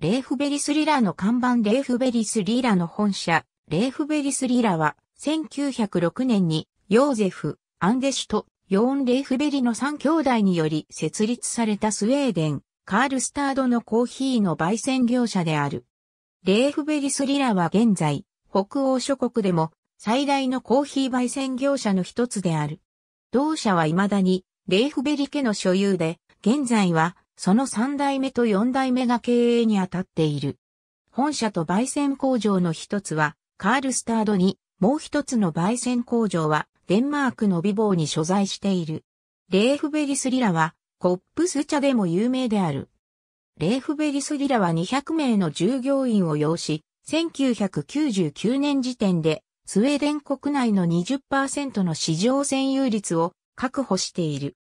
レーフベリスリラの看板レーフベリスリラの本社、レーフベリスリラは、1906年に、ヨーゼフ、アンデシュと、ヨーン・レーフベリの3兄弟により設立されたスウェーデン、カールスタードのコーヒーの焙煎業者である。レーフベリスリラは現在、北欧諸国でも最大のコーヒー焙煎業者の一つである。同社は未だにレーフベリ家の所有で、現在はその三代目と四代目が経営に当たっている。本社と焙煎工場の一つは、カールスタードに、もう一つの焙煎工場は、デンマークの美貌に所在している。レーフベリスリラは、コップス茶でも有名である。レーフベリスリラは200名の従業員を要し、1999年時点で、スウェーデン国内の20%の市場占有率を確保している。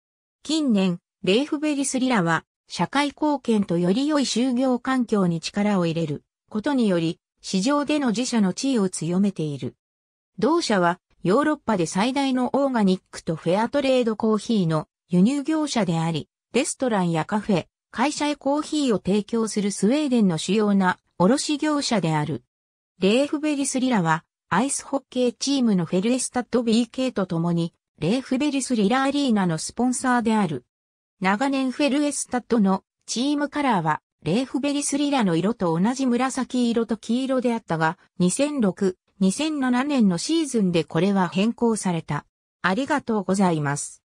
近年、レーフベリスリラは社会貢献とより良い就業環境に力を入れることにより、市場での自社の地位を強めている。同社は、ヨーロッパで最大のオーガニックとフェアトレードコーヒーの輸入業者であり、レストランやカフェ、会社へコーヒーを提供するスウェーデンの主要な卸業者である。レーフベリスリラは、アイスホッケーチームのフェルエスタッド BK と共に、レーフベリスリラアリーナのスポンサーである。長年フェルエスタットのチームカラーは、レーフベリスリラの色と同じ紫色と黄色であったが、2006、2007年のシーズンでこれは変更された。ありがとうございます。